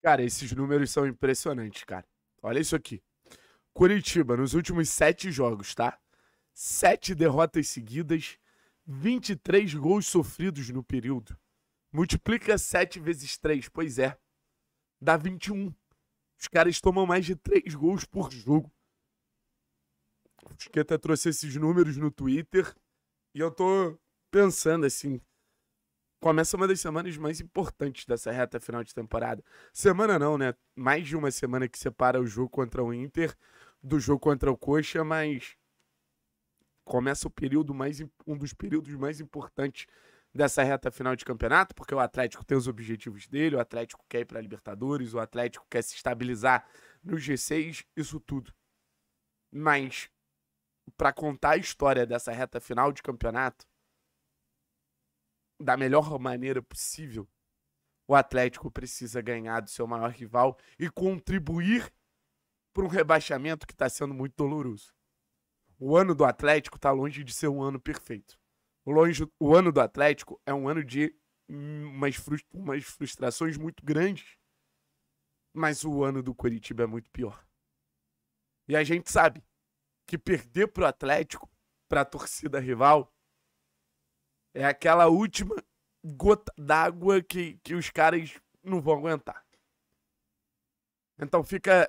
Cara, esses números são impressionantes, cara. Olha isso aqui. Curitiba, nos últimos sete jogos, tá? Sete derrotas seguidas, 23 gols sofridos no período. Multiplica 7 vezes 3, pois é. Dá 21. Os caras tomam mais de 3 gols por jogo. O Chiqueta trouxe esses números no Twitter e eu tô pensando assim, começa uma das semanas mais importantes dessa reta final de temporada. Semana não, né? Mais de uma semana que separa o jogo contra o Inter do jogo contra o Coxa, mas começa o período mais um dos períodos mais importantes dessa reta final de campeonato, porque o Atlético tem os objetivos dele, o Atlético quer ir para a Libertadores, o Atlético quer se estabilizar no G6, isso tudo. Mas para contar a história dessa reta final de campeonato, da melhor maneira possível, o Atlético precisa ganhar do seu maior rival e contribuir para um rebaixamento que está sendo muito doloroso. O ano do Atlético está longe de ser um ano perfeito. Longe, o ano do Atlético é um ano de umas, frust umas frustrações muito grandes, mas o ano do Curitiba é muito pior. E a gente sabe que perder para o Atlético, para a torcida rival, é aquela última gota d'água que, que os caras não vão aguentar. Então fica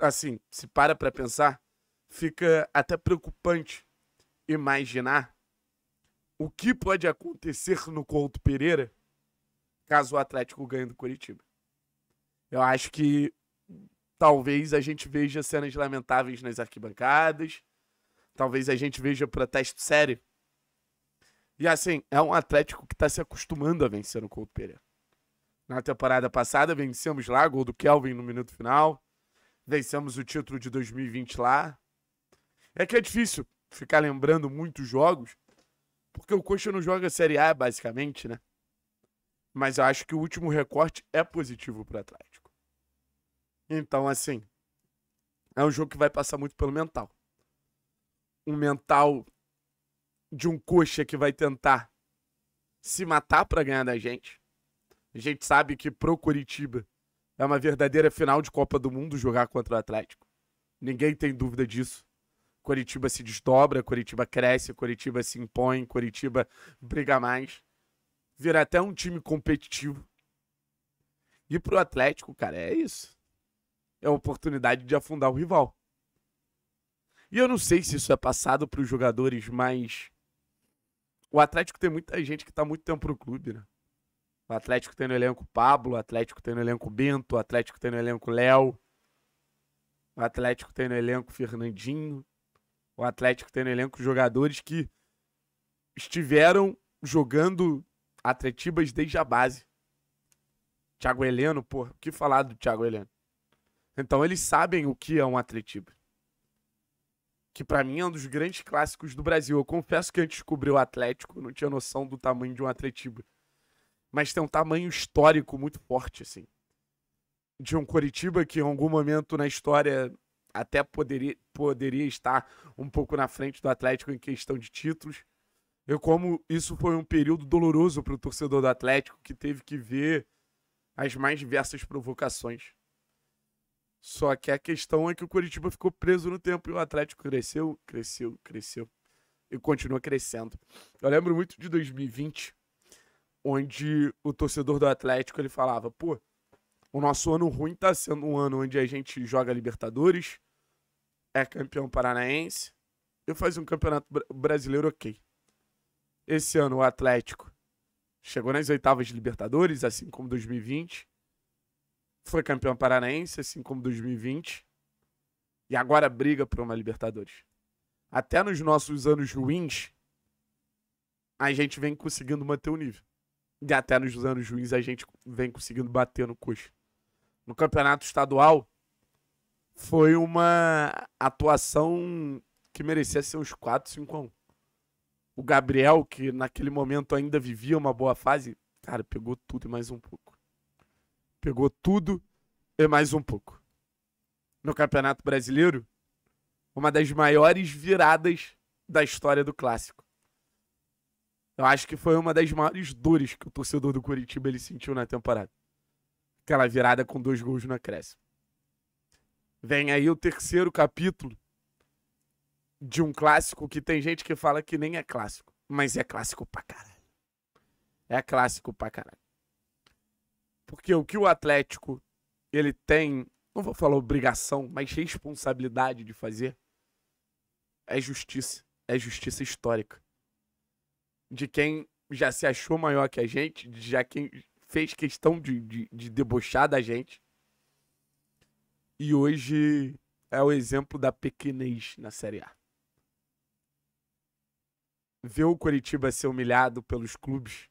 assim, se para para pensar, fica até preocupante imaginar o que pode acontecer no Couto Pereira caso o Atlético ganhe do Curitiba. Eu acho que talvez a gente veja cenas lamentáveis nas arquibancadas, talvez a gente veja protesto sério e assim, é um Atlético que está se acostumando a vencer no Couto Pereira. Na temporada passada, vencemos lá, gol do Kelvin no minuto final. Vencemos o título de 2020 lá. É que é difícil ficar lembrando muitos jogos, porque o Coxa não joga Série A, basicamente, né? Mas eu acho que o último recorte é positivo para o Atlético. Então, assim, é um jogo que vai passar muito pelo mental. Um mental de um coxa que vai tentar se matar para ganhar da gente. A gente sabe que pro Curitiba é uma verdadeira final de Copa do Mundo jogar contra o Atlético. Ninguém tem dúvida disso. Curitiba se desdobra, Curitiba cresce, Curitiba se impõe, Curitiba briga mais. Vira até um time competitivo. E pro Atlético, cara, é isso. É a oportunidade de afundar o rival. E eu não sei se isso é passado para os jogadores mais o Atlético tem muita gente que tá muito tempo no clube, né? O Atlético tem no elenco Pablo, o Atlético tem no elenco Bento, o Atlético tem no elenco Léo, o Atlético tem no elenco Fernandinho, o Atlético tem no elenco jogadores que estiveram jogando atletibas desde a base. Thiago Heleno, pô, o que falar do Thiago Heleno? Então eles sabem o que é um atletiba que para mim é um dos grandes clássicos do Brasil. Eu confesso que antes de descobrir o Atlético, não tinha noção do tamanho de um Atletiba. Mas tem um tamanho histórico muito forte, assim. De um Coritiba que em algum momento na história até poderia, poderia estar um pouco na frente do Atlético em questão de títulos. Eu como isso foi um período doloroso para o torcedor do Atlético que teve que ver as mais diversas provocações. Só que a questão é que o Curitiba ficou preso no tempo e o Atlético cresceu, cresceu, cresceu e continua crescendo. Eu lembro muito de 2020, onde o torcedor do Atlético ele falava: pô, o nosso ano ruim tá sendo um ano onde a gente joga Libertadores, é campeão paranaense e faz um campeonato brasileiro ok. Esse ano o Atlético chegou nas oitavas de Libertadores, assim como 2020 foi campeão paranaense, assim como 2020, e agora briga por uma Libertadores. Até nos nossos anos ruins, a gente vem conseguindo manter o nível. E até nos anos ruins, a gente vem conseguindo bater no coxa. No campeonato estadual, foi uma atuação que merecia ser uns 4, 5 a 1. O Gabriel, que naquele momento ainda vivia uma boa fase, cara, pegou tudo e mais um pouco. Pegou tudo e mais um pouco. No Campeonato Brasileiro, uma das maiores viradas da história do clássico. Eu acho que foi uma das maiores dores que o torcedor do Curitiba ele sentiu na temporada. Aquela virada com dois gols na cresce. Vem aí o terceiro capítulo de um clássico que tem gente que fala que nem é clássico, mas é clássico pra caralho. É clássico pra caralho. Porque o que o Atlético ele tem, não vou falar obrigação, mas responsabilidade de fazer é justiça, é justiça histórica. De quem já se achou maior que a gente, de já quem fez questão de, de, de debochar da gente. E hoje é o exemplo da pequenez na Série A. Ver o Curitiba ser humilhado pelos clubes,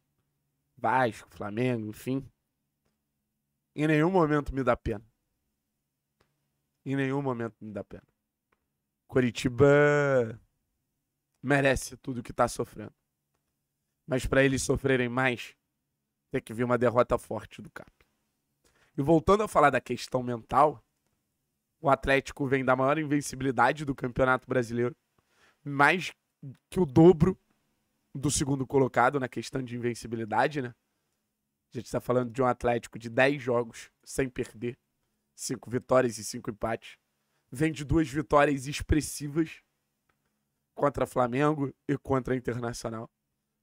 Vasco, Flamengo, enfim, em nenhum momento me dá pena. Em nenhum momento me dá pena. Curitiba merece tudo que tá sofrendo. Mas para eles sofrerem mais, tem que vir uma derrota forte do Cap. E voltando a falar da questão mental, o Atlético vem da maior invencibilidade do Campeonato Brasileiro, mais que o dobro do segundo colocado na questão de invencibilidade, né? A gente está falando de um Atlético de 10 jogos sem perder, 5 vitórias e 5 empates. Vem de duas vitórias expressivas contra Flamengo e contra Internacional.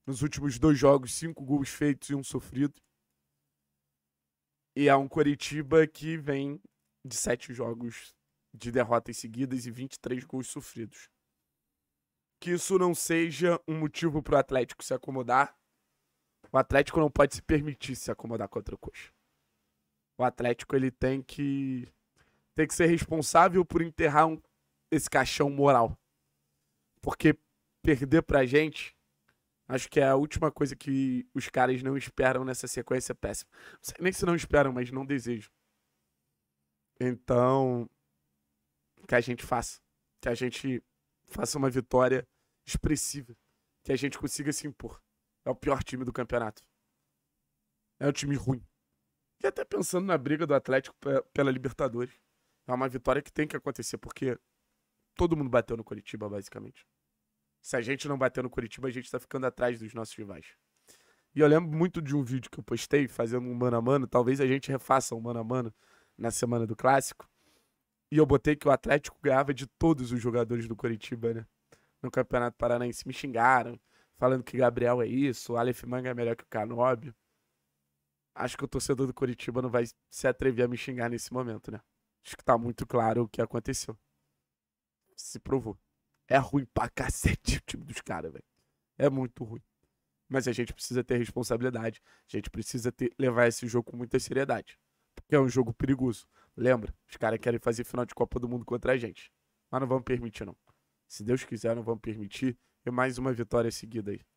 Nos últimos dois jogos, cinco gols feitos e um sofrido. E é um Coritiba que vem de sete jogos de derrotas seguidas e 23 gols sofridos. Que isso não seja um motivo para o Atlético se acomodar, o Atlético não pode se permitir se acomodar com outra coxa. O Atlético ele tem que tem que ser responsável por enterrar um, esse caixão moral. Porque perder pra gente, acho que é a última coisa que os caras não esperam nessa sequência péssima. Não sei nem se não esperam, mas não desejam. Então, que a gente faça. Que a gente faça uma vitória expressiva. Que a gente consiga se impor é o pior time do campeonato. É um time ruim. E até pensando na briga do Atlético pela Libertadores. É uma vitória que tem que acontecer, porque todo mundo bateu no Curitiba, basicamente. Se a gente não bater no Curitiba, a gente tá ficando atrás dos nossos rivais. E eu lembro muito de um vídeo que eu postei fazendo um mano a mano. Talvez a gente refaça um mano a mano na semana do clássico. E eu botei que o Atlético ganhava de todos os jogadores do Curitiba, né? No Campeonato Paranaense. Me xingaram falando que Gabriel é isso, o Aleph Manga é melhor que o Canóbio. Acho que o torcedor do Curitiba não vai se atrever a me xingar nesse momento, né? Acho que tá muito claro o que aconteceu. Se provou. É ruim pra cacete o time dos caras, velho. É muito ruim. Mas a gente precisa ter responsabilidade. A gente precisa ter, levar esse jogo com muita seriedade. Porque é um jogo perigoso. Lembra? Os caras querem fazer final de Copa do Mundo contra a gente. Mas não vamos permitir, não. Se Deus quiser, não vamos permitir e mais uma vitória seguida aí.